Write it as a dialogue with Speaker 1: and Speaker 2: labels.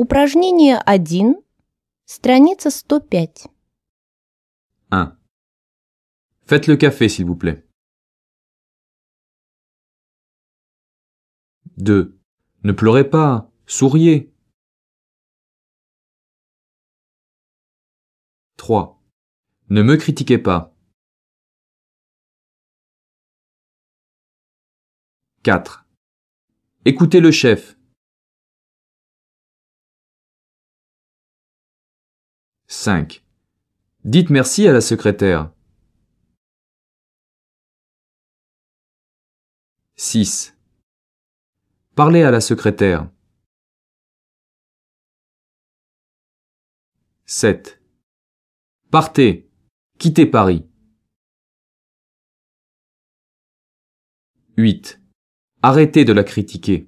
Speaker 1: Упражнение 1, страница 105. 1. Faites le café, s'il vous plaît. 2. Ne pleurez pas, souriez. 3. Ne me critiquez pas. 4. Écoutez le chef. 5. Dites merci à la secrétaire. 6. Parlez à la secrétaire. 7. Partez. Quittez Paris. 8. Arrêtez de la critiquer.